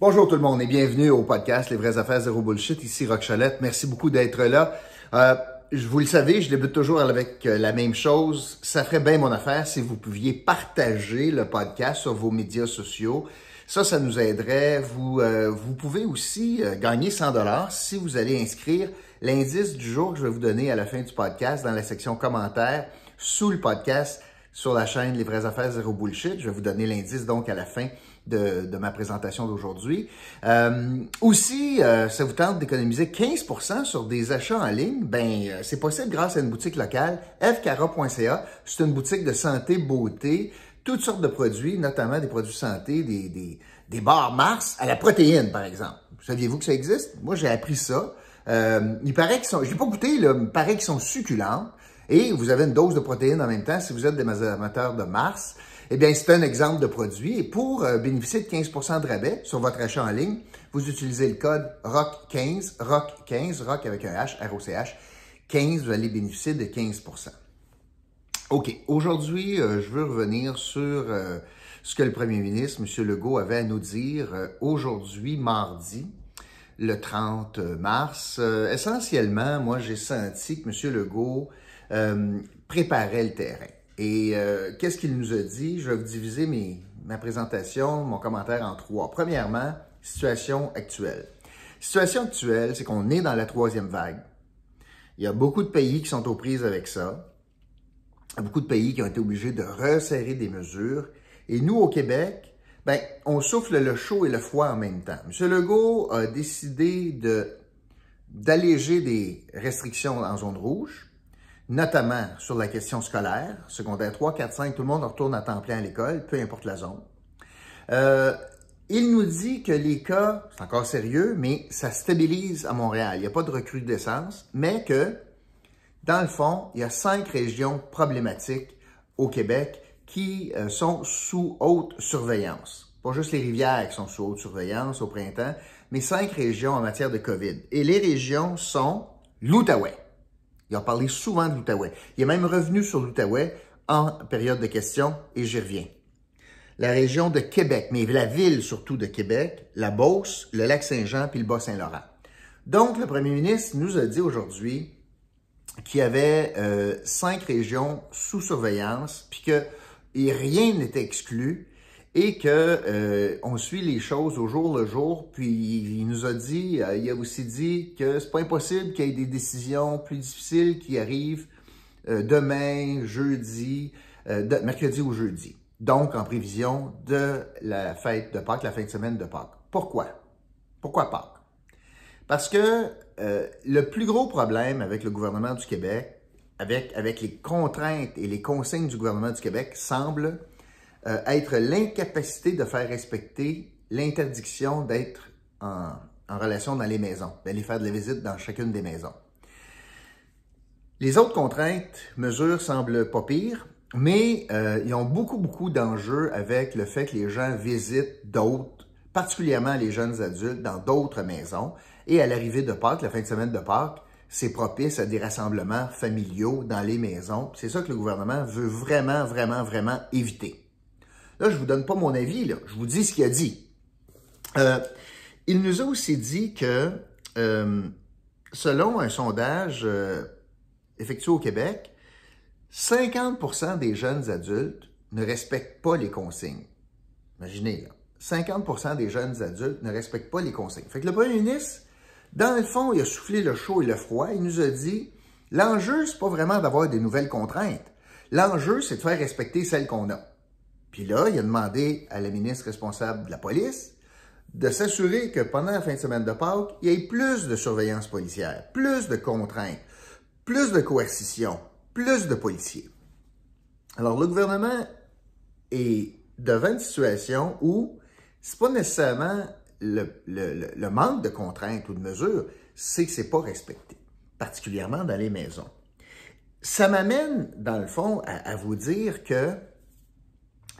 Bonjour tout le monde et bienvenue au podcast Les vraies affaires zéro bullshit. Ici Rock Chalette. Merci beaucoup d'être là. Euh, vous le savez, je débute toujours avec euh, la même chose. Ça ferait bien mon affaire si vous pouviez partager le podcast sur vos médias sociaux. Ça, ça nous aiderait. Vous, euh, vous pouvez aussi euh, gagner 100 dollars si vous allez inscrire l'indice du jour que je vais vous donner à la fin du podcast dans la section commentaires sous le podcast sur la chaîne Les vraies affaires zéro bullshit. Je vais vous donner l'indice donc à la fin de, ma présentation d'aujourd'hui. Euh, aussi, euh, ça vous tente d'économiser 15% sur des achats en ligne, ben euh, c'est possible grâce à une boutique locale, fcara.ca. C'est une boutique de santé, beauté, toutes sortes de produits, notamment des produits santé, des, des, des Mars à la protéine, par exemple. Saviez-vous que ça existe? Moi, j'ai appris ça. il paraît qu'ils sont, je l'ai pas goûté, là, il paraît qu'ils sont succulents. Et vous avez une dose de protéines en même temps si vous êtes des amateurs de Mars. Eh bien, c'est un exemple de produit. Et pour euh, bénéficier de 15 de rabais sur votre achat en ligne, vous utilisez le code ROCK15, ROCK15, ROCK avec un H, R-O-C-H, 15, vous allez bénéficier de 15 OK. Aujourd'hui, euh, je veux revenir sur euh, ce que le premier ministre, M. Legault, avait à nous dire aujourd'hui, mardi, le 30 mars. essentiellement, moi, j'ai senti que M. Legault préparait le terrain. Et euh, qu'est-ce qu'il nous a dit? Je vais vous diviser mes, ma présentation, mon commentaire en trois. Premièrement, situation actuelle. Situation actuelle, c'est qu'on est dans la troisième vague. Il y a beaucoup de pays qui sont aux prises avec ça. Il y a Beaucoup de pays qui ont été obligés de resserrer des mesures. Et nous, au Québec, ben, on souffle le chaud et le froid en même temps. M. Legault a décidé de d'alléger des restrictions en zone rouge notamment sur la question scolaire, secondaire 3, 4, 5, tout le monde retourne à temps plein à l'école, peu importe la zone. Euh, il nous dit que les cas, c'est encore sérieux, mais ça stabilise à Montréal. Il n'y a pas de recrudescence, mais que, dans le fond, il y a cinq régions problématiques au Québec qui euh, sont sous haute surveillance. Pas juste les rivières qui sont sous haute surveillance au printemps, mais cinq régions en matière de COVID. Et les régions sont l'Outaouais, il a parlé souvent de l'Outaouais. Il est même revenu sur l'Outaouais en période de questions et j'y reviens. La région de Québec, mais la ville surtout de Québec, la Beauce, le lac Saint-Jean puis le Bas-Saint-Laurent. Donc, le premier ministre nous a dit aujourd'hui qu'il y avait euh, cinq régions sous surveillance puis que rien n'était exclu et qu'on euh, suit les choses au jour le jour. Puis il nous a dit, euh, il a aussi dit que c'est pas impossible qu'il y ait des décisions plus difficiles qui arrivent euh, demain, jeudi, mercredi ou jeudi. Donc en prévision de la fête de Pâques, la fin de semaine de Pâques. Pourquoi Pourquoi Pâques Parce que le plus gros problème avec le gouvernement du Québec, avec avec les contraintes et les consignes du gouvernement du Québec, semble euh, être l'incapacité de faire respecter l'interdiction d'être en, relation dans les maisons, d'aller faire de la visite dans chacune des maisons. Les autres contraintes, mesures semblent pas pires, mais euh, ils ont beaucoup, beaucoup d'enjeux avec le fait que les gens visitent d'autres, particulièrement les jeunes adultes, dans d'autres maisons. Et à l'arrivée de Pâques, la fin de semaine de Pâques, c'est propice à des rassemblements familiaux dans les maisons. C'est ça que le gouvernement veut vraiment, vraiment, vraiment éviter. Là, je vous donne pas mon avis, je vous dis ce qu'il a dit. Euh, il nous a aussi dit que, euh, selon un sondage euh, effectué au Québec, 50 des jeunes adultes ne respectent pas les consignes. Imaginez, 50 des jeunes adultes ne respectent pas les consignes. Fait que le premier ministre, dans le fond, il a soufflé le chaud et le froid. Il nous a dit, l'enjeu, c'est pas vraiment d'avoir des nouvelles contraintes. L'enjeu, c'est de faire respecter celles qu'on a. Puis là, il a demandé à la ministre responsable de la police de s'assurer que pendant la fin de semaine de Pâques, il y ait plus de surveillance policière, plus de contraintes, plus de coercition, plus de policiers. Alors, le gouvernement est devant une situation où c'est pas nécessairement le, manque de contraintes ou de mesures, c'est que ce n'est pas respecté, particulièrement dans les maisons. Ça m'amène, dans le fond, à vous dire que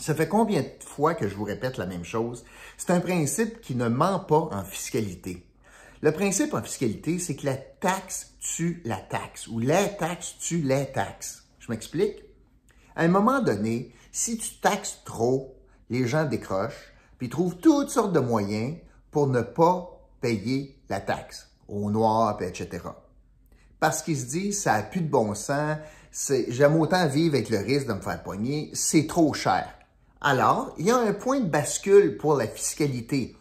ça fait combien de fois que je vous répète la même chose? C'est un principe qui ne ment pas en fiscalité. Le principe en fiscalité, c'est que la taxe tue la taxe ou la taxe tue la taxe. Je m'explique? À un moment donné, si tu taxes trop, les gens décrochent puis trouvent toutes sortes de moyens pour ne pas payer la taxe au noir, etc. Parce qu'ils se disent, ça n'a plus de bon sens, j'aime autant vivre avec le risque de me faire pogner, c'est trop cher. Alors, il y a un point de bascule pour la fiscalité.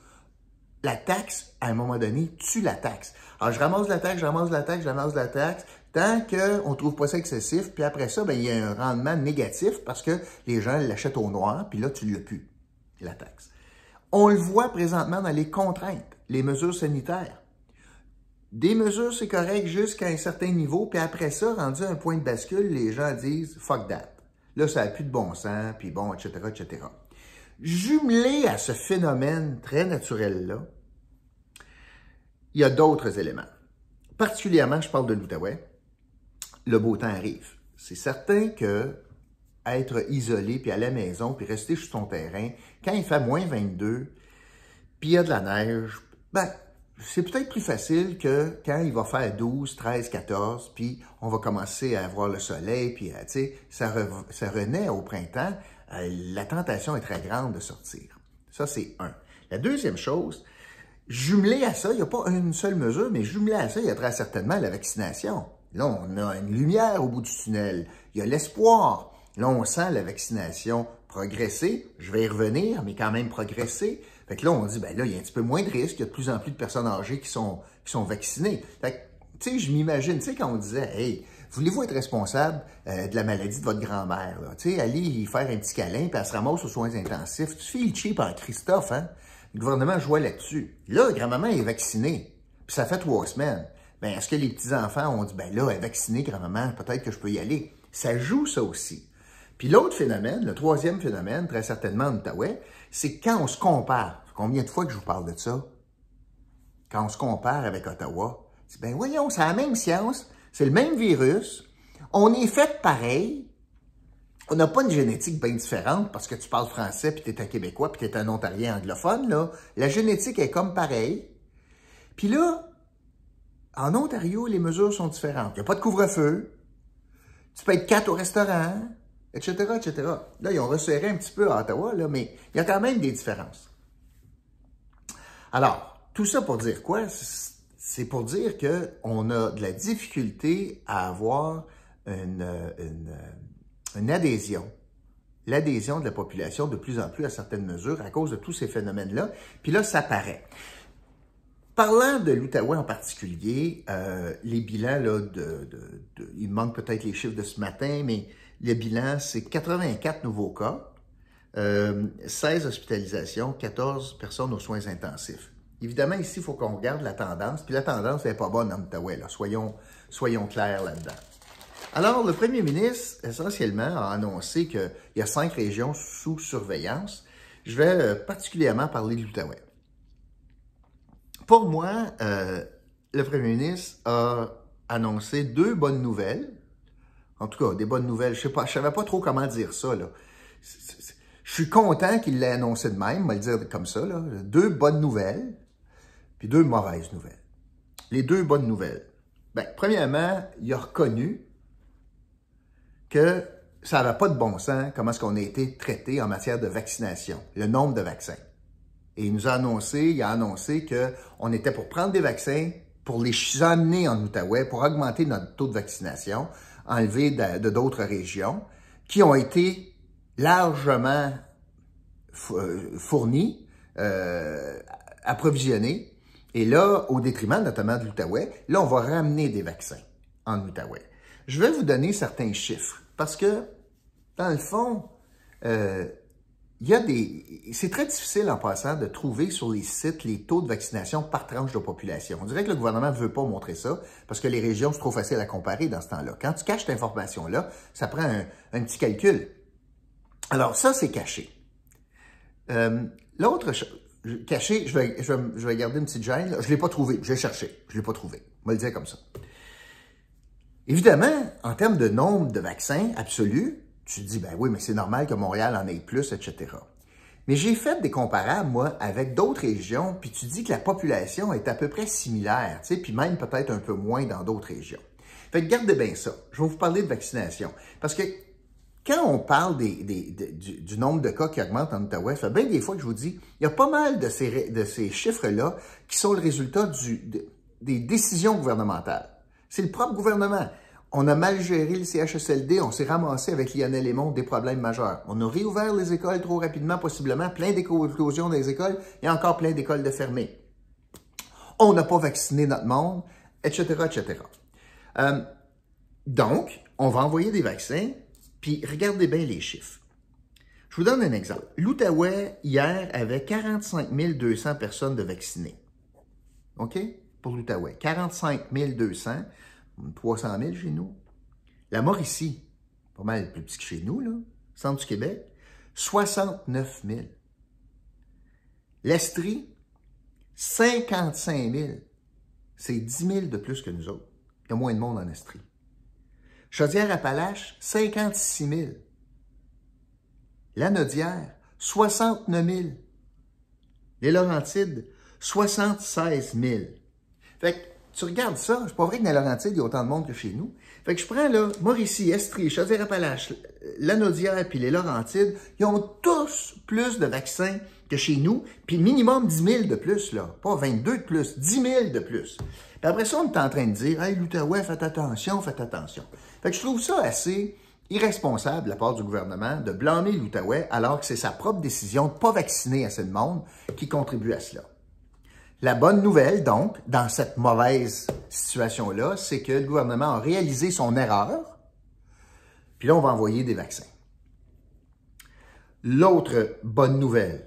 La taxe, à un moment donné, tue la taxe. Alors, je ramasse la taxe, je ramasse la taxe, je ramasse la taxe, tant qu'on ne trouve pas ça excessif, puis après ça, ben, il y a un rendement négatif parce que les gens l'achètent au noir, puis là, tu ne as plus, la taxe. On le voit présentement dans les contraintes, les mesures sanitaires. Des mesures, c'est correct jusqu'à un certain niveau, puis après ça, rendu un point de bascule, les gens disent « fuck that ». Là, ça n'a plus de bon sens, puis bon, etc., etc. Jumelé à ce phénomène très naturel-là, il y a d'autres éléments. Particulièrement, je parle de l'Outaouais, le beau temps arrive. C'est certain que être isolé, puis à la maison, puis rester sur son terrain, quand il fait moins 22, puis il y a de la neige, ben, c'est peut-être plus facile que quand il va faire 12, 13, 14, puis on va commencer à avoir le soleil, puis euh, tu sais, ça, ça renaît au printemps, euh, la tentation est très grande de sortir. Ça, c'est un. La deuxième chose, jumelé à ça, il n'y a pas une seule mesure, mais jumelé à ça, il y a très certainement la vaccination. Là, on a une lumière au bout du tunnel. Il y a l'espoir. Là, on sent la vaccination progresser. Je vais y revenir, mais quand même progresser. Fait que là, on dit, ben là, il y a un petit peu moins de risques, il y a de plus en plus de personnes âgées qui sont, qui sont vaccinées. Fait que, tu sais, je m'imagine, tu sais, quand on disait, hey, voulez-vous être responsable euh, de la maladie de votre grand-mère, là? Tu sais, allez y faire un petit câlin, puis elle se ramasse aux soins intensifs. Tu fais le cheap en Christophe, hein? Le gouvernement jouait là-dessus. Là, grand-maman est vaccinée, puis ça fait trois semaines. Ben, est-ce que les petits-enfants ont dit, ben là, elle est vaccinée, grand-maman, peut-être que je peux y aller? Ça joue, ça aussi. Puis l'autre phénomène, le troisième phénomène, très certainement en Outaouais, c'est quand on se compare. Combien de fois que je vous parle de ça? Quand on se compare avec Ottawa, c'est ben voyons, c'est la même science, c'est le même virus, on est fait pareil, on n'a pas une génétique bien différente parce que tu parles français, puis tu es un Québécois, puis tu es un Ontarien anglophone, là. La génétique est comme pareille. Puis là, en Ontario, les mesures sont différentes. Il n'y a pas de couvre-feu. Tu peux être quatre au restaurant etc., etc. Là, ils ont resserré un petit peu à Ottawa, là, mais il y a quand même des différences. Alors, tout ça pour dire quoi? C'est pour dire qu'on a de la difficulté à avoir une, adhésion, l'adhésion de la population de plus en plus à certaines mesures à cause de tous ces phénomènes-là. Puis là, ça paraît. Parlant de l'Outaouais en particulier, euh, les bilans, là, de, il manque peut-être les chiffres de ce matin, mais le bilan, c'est 84 nouveaux cas, 16 euh, hospitalisations, 14 personnes aux soins intensifs. Évidemment, ici, il faut qu'on regarde la tendance, puis la tendance n'est pas bonne en Outaouais, Soyons, soyons clairs là-dedans. Alors, le premier ministre, essentiellement, a annoncé qu'il y a cinq régions sous surveillance. Je vais euh, particulièrement parler de l'Outaouais. Pour moi, euh, le premier ministre a annoncé deux bonnes nouvelles en tout cas, des bonnes nouvelles. Je ne je savais pas trop comment dire ça, Je suis content qu'il l'ait annoncé de même, on le dire comme ça, Deux bonnes nouvelles, puis deux mauvaises nouvelles. Les deux bonnes nouvelles. Ben, premièrement, il a reconnu que ça n'avait pas de bon sens comment est-ce qu'on a été traité en matière de vaccination, le nombre de vaccins. Et il nous a annoncé, il a annoncé qu'on était pour prendre des vaccins, pour les amener en Outaouais, pour augmenter notre taux de vaccination enlevés de d'autres régions, qui ont été largement euh, fournis, euh, approvisionnés, et là, au détriment notamment de l'Outaouais, là, on va ramener des vaccins en Outaouais. Je vais vous donner certains chiffres, parce que, dans le fond, euh, il y a des. C'est très difficile en passant de trouver sur les sites les taux de vaccination par tranche de population. On dirait que le gouvernement ne veut pas montrer ça parce que les régions, sont trop faciles à comparer dans ce temps-là. Quand tu caches cette information-là, ça prend un, petit calcul. Alors, ça, c'est caché. Euh, L'autre caché, je vais, je, vais, je vais, garder une petite gêne. Je ne l'ai pas trouvé. Je l'ai cherché. Je ne l'ai pas trouvé. On va le dire comme ça. Évidemment, en termes de nombre de vaccins absolus, tu dis, ben oui, mais c'est normal que Montréal en ait plus, etc. Mais j'ai fait des comparables, moi, avec d'autres régions, puis tu dis que la population est à peu près similaire, tu sais, puis même peut-être un peu moins dans d'autres régions. Fait que gardez bien ça. Je vais vous parler de vaccination. Parce que quand on parle des, du, nombre de cas qui augmente en Ottawa, ça fait bien des fois que je vous dis, il y a pas mal de ces, de ces chiffres-là qui sont le résultat des décisions gouvernementales. C'est le propre gouvernement. On a mal géré le CHSLD, on s'est ramassé avec Lionel Lémont des problèmes majeurs. On a réouvert les écoles trop rapidement, possiblement, plein d'éclosions des écoles et encore plein d'écoles de fermées. On n'a pas vacciné notre monde, etc., etc. Euh, donc, on va envoyer des vaccins, puis regardez bien les chiffres. Je vous donne un exemple. L'Outaouais, hier, avait 45 200 personnes de vaccinées. OK? Pour l'Outaouais, 45 200. 300 000 chez nous. La Mauricie, pas mal plus petit que chez nous, là, centre du Québec, 69 000. L'Estrie, 55 000. C'est 10 000 de plus que nous autres. Il y a moins de monde en Estrie. Chaudière-Appalaches, 56 000. La Lanaudière, 69 000. Les Laurentides, 76 000. Fait que tu regardes ça, c'est pas vrai que dans Laurentide, il y a autant de monde que chez nous. Fait que je prends, là, Mauricie, Estrie, Chaudière-Appalaches, Lanaudière, puis les Laurentides, ils ont tous plus de vaccins que chez nous, puis minimum 10 000 de plus, là. Pas 22 de plus, 10 000 de plus. Puis après ça, on est en train de dire, « Hey, l'Outaouais, faites attention, faites attention. » Fait que je trouve ça assez irresponsable de la part du gouvernement de blâmer l'Outaouais alors que c'est sa propre décision de ne pas vacciner assez de monde qui contribue à cela. La bonne nouvelle, donc, dans cette mauvaise situation-là, c'est que le gouvernement a réalisé son erreur, puis là, on va envoyer des vaccins. L'autre bonne nouvelle,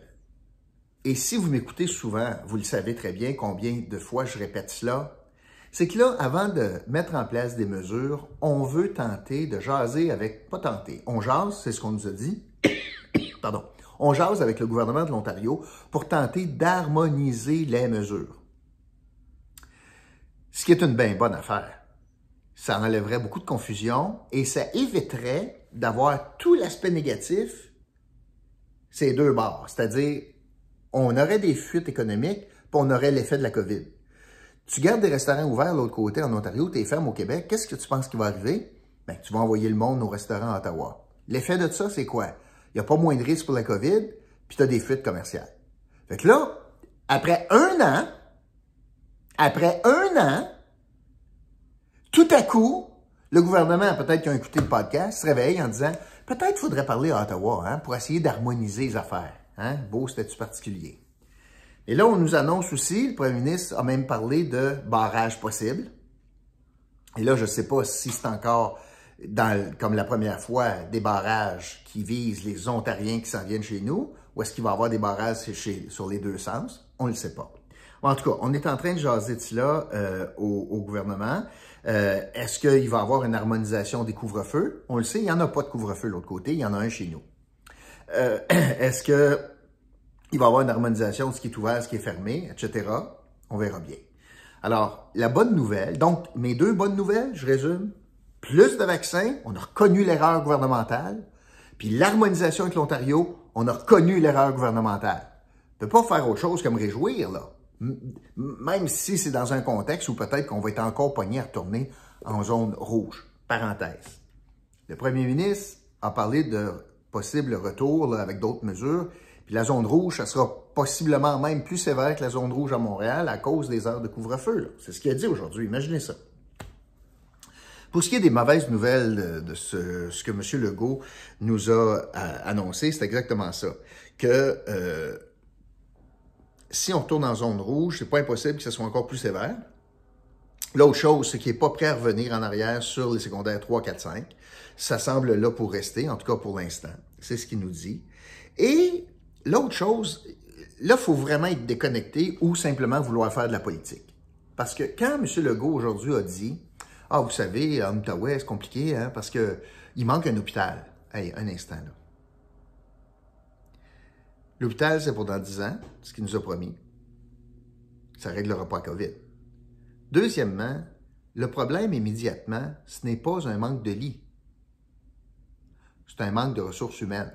et si vous m'écoutez souvent, vous le savez très bien combien de fois je répète cela, c'est que là, avant de mettre en place des mesures, on veut tenter de jaser avec, pas tenter, on jase, c'est ce qu'on nous a dit, pardon, on jase avec le gouvernement de l'Ontario pour tenter d'harmoniser les mesures. Ce qui est une bien bonne affaire. Ça enlèverait beaucoup de confusion et ça éviterait d'avoir tout l'aspect négatif ces deux bords. C'est-à-dire, on aurait des fuites économiques, puis on aurait l'effet de la COVID. Tu gardes des restaurants ouverts de l'autre côté en Ontario, tes ferme au Québec, qu'est-ce que tu penses qui va arriver? Bien, tu vas envoyer le monde au restaurants à Ottawa. L'effet de ça, c'est quoi? il n'y a pas moins de risques pour la COVID, puis tu as des fuites commerciales. Fait que là, après un an, après un an, tout à coup, le gouvernement, peut-être qu'il a écouté le podcast, se réveille en disant peut-être faudrait parler à Ottawa hein, pour essayer d'harmoniser les affaires. Hein? Beau statut particulier. Et là, on nous annonce aussi, le premier ministre a même parlé de barrage possible. Et là, je ne sais pas si c'est encore comme la première fois, des barrages qui visent les Ontariens qui s'en viennent chez nous, ou est-ce qu'il va y avoir des barrages chez, sur les deux sens? On ne le sait pas. En tout cas, on est en train de jaser de cela euh, au, gouvernement. Euh, est-ce qu'il va y avoir une harmonisation des couvre-feux? On le sait, il n'y en a pas de couvre-feu de l'autre côté, il y en a un chez nous. Euh, est-ce qu'il va y avoir une harmonisation de ce qui est ouvert, ce qui est fermé, etc.? On verra bien. Alors, la bonne nouvelle, donc mes deux bonnes nouvelles, je résume, plus de vaccins, on a reconnu l'erreur gouvernementale, puis l'harmonisation avec l'Ontario, on a reconnu l'erreur gouvernementale. On ne peut pas faire autre chose que me réjouir, là. Même si c'est dans un contexte où peut-être qu'on va être encore pogné à retourner en zone rouge. Parenthèse. Le premier ministre a parlé de possible retour avec d'autres mesures. Puis la zone rouge, ça sera possiblement même plus sévère que la zone rouge à Montréal à cause des heures de couvre-feu. C'est ce qu'il a dit aujourd'hui. Imaginez ça. Pour ce qui est des mauvaises nouvelles de ce, que M. Legault nous a, euh, annoncé, c'est exactement ça. Que euh, si on retourne en zone rouge, c'est pas impossible que ce soit encore plus sévère. L'autre chose, c'est qu'il n'est pas prêt à revenir en arrière sur les secondaires 3, 4, 5. Ça semble là pour rester, en tout cas pour l'instant. C'est ce qu'il nous dit. Et l'autre chose, là, il faut vraiment être déconnecté ou simplement vouloir faire de la politique. Parce que quand M. Legault aujourd'hui a dit ah, vous savez, à Outaouais, c'est compliqué, hein, parce que il manque un hôpital. Hey, un instant, là. L'hôpital, c'est pour dans 10 ans, ce qu'il nous a promis. Ça ne réglera pas la COVID. Deuxièmement, le problème immédiatement, ce n'est pas un manque de lits. C'est un manque de ressources humaines.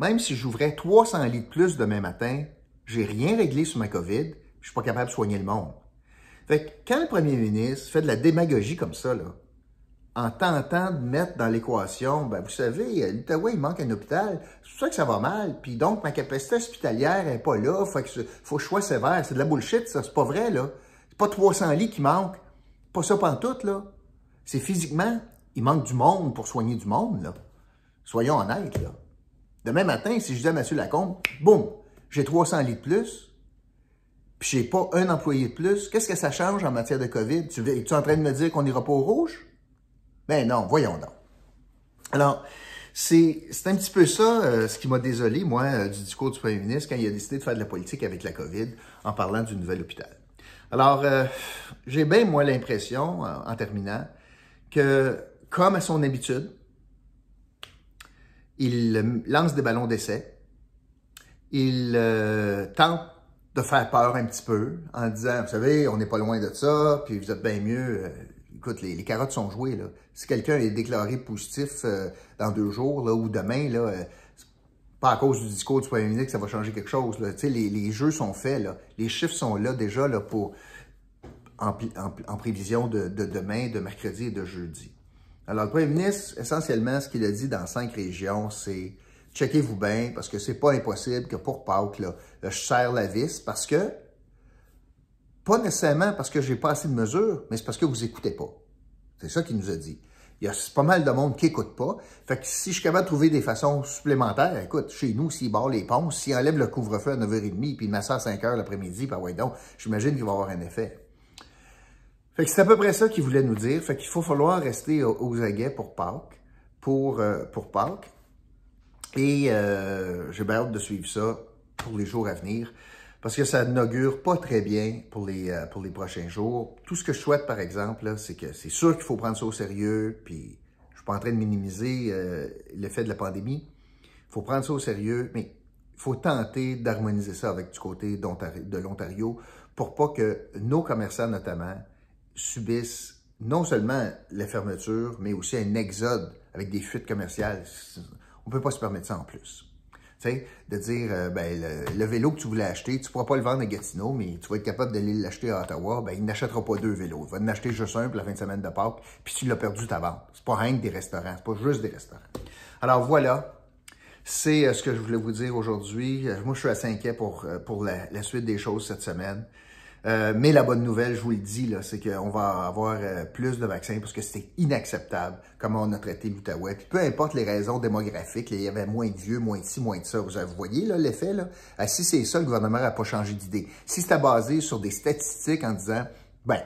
Même si j'ouvrais 300 lits de plus demain matin, j'ai rien réglé sur ma COVID, je suis pas capable de soigner le monde. Fait que quand le premier ministre fait de la démagogie comme ça, là, en tentant de mettre dans l'équation, ben vous savez, l'Utah, il manque un hôpital, c'est pour ça que ça va mal, puis donc ma capacité hospitalière n'est pas là, faut que faut choix sévère, c'est de la bullshit, ça, c'est pas vrai, là. C'est pas 300 lits qui manquent, pas ça tout là. C'est physiquement, il manque du monde pour soigner du monde, là. Soyons honnêtes, là. Demain matin, si je dis à M. Lacombe, boum, j'ai 300 lits de plus, puis j'ai pas un employé de plus, qu'est-ce que ça change en matière de COVID? Tu es-tu en train de me dire qu'on n'ira pas au rouge? Ben non, voyons donc. Alors, c'est un petit peu ça euh, ce qui m'a désolé, moi, euh, du discours du premier ministre quand il a décidé de faire de la politique avec la COVID en parlant du nouvel hôpital. Alors, euh, j'ai bien, moi, l'impression, en terminant, que, comme à son habitude, il lance des ballons d'essai, il tente de faire peur un petit peu en disant, vous savez, on n'est pas loin de ça, puis vous êtes bien mieux. Euh, écoute, les, carottes sont jouées. Là. Si quelqu'un est déclaré positif euh, dans deux jours là, ou demain, là, euh, pas à cause du discours du premier ministre que ça va changer quelque chose. Là. Les, les jeux sont faits. Là. Les chiffres sont là déjà là, pour en, prévision de, de, demain, de mercredi et de jeudi. Alors, le premier ministre, essentiellement, ce qu'il a dit dans cinq régions, c'est checkez-vous bien, parce que c'est pas impossible que pour Pâques, je serre la vis, parce que, pas nécessairement parce que j'ai pas assez de mesures, mais c'est parce que vous écoutez pas. C'est ça qu'il nous a dit. Il y a pas mal de monde qui n'écoute pas. Fait que si je suis trouver des façons supplémentaires, écoute, chez nous, s'il barre les ponts, s'il enlève le couvre-feu à 9h30, puis il masse à 5h l'après-midi, ben ouais donc, j'imagine qu'il va avoir un effet. Fait que c'est à peu près ça qu'il voulait nous dire. Fait qu'il faut falloir rester aux aguets pour Pâques, pour, euh, pour Pâques. Et euh, j'ai hâte de suivre ça pour les jours à venir parce que ça n'augure pas très bien pour les, euh, pour les prochains jours. Tout ce que je souhaite, par exemple, c'est que c'est sûr qu'il faut prendre ça au sérieux, puis je ne suis pas en train de minimiser euh, l'effet de la pandémie. Il faut prendre ça au sérieux, mais il faut tenter d'harmoniser ça avec du côté de l'Ontario pour pas que nos commerçants, notamment, subissent non seulement la fermeture, mais aussi un exode avec des fuites commerciales. On peut pas se permettre ça en plus. Tu sais, de dire, euh, ben, le, vélo que tu voulais acheter, tu pourras pas le vendre à Gatineau, mais tu vas être capable d'aller l'acheter à Ottawa, ben, il n'achètera pas deux vélos. Il va en acheter juste un pour la fin de semaine de Pâques, puis tu l'as perdu ta vente. C'est pas rien que des restaurants, c'est pas juste des restaurants. Alors voilà, c'est euh, ce que je voulais vous dire aujourd'hui. Euh, moi, je suis assez inquiet pour, pour la suite des choses cette semaine. Euh, mais la bonne nouvelle, je vous le dis, c'est qu'on va avoir euh, plus de vaccins parce que c'était inacceptable comment on a traité l'Outaouais. Puis peu importe les raisons démographiques, il y avait moins de vieux, moins de ci, moins de ça. Vous, vous voyez l'effet? Là? Euh, si c'est ça, le gouvernement n'a pas changé d'idée. Si c'était basé sur des statistiques en disant, ben,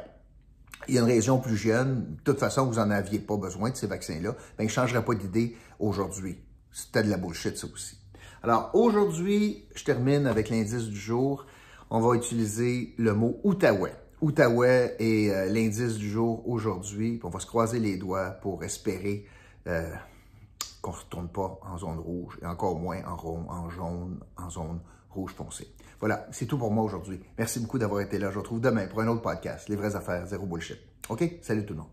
il y a une région plus jeune, de toute façon, vous n'en aviez pas besoin de ces vaccins-là, ben, il ne changerait pas d'idée aujourd'hui. C'était de la bullshit, ça aussi. Alors, aujourd'hui, je termine avec l'indice du jour on va utiliser le mot Outaouais. Outaouais est euh, l'indice du jour aujourd'hui. On va se croiser les doigts pour espérer euh, qu'on ne retourne pas en zone rouge et encore moins en, en jaune, en zone rouge foncé. Voilà, c'est tout pour moi aujourd'hui. Merci beaucoup d'avoir été là. Je vous retrouve demain pour un autre podcast, Les vraies affaires, zéro bullshit. OK? Salut tout le monde.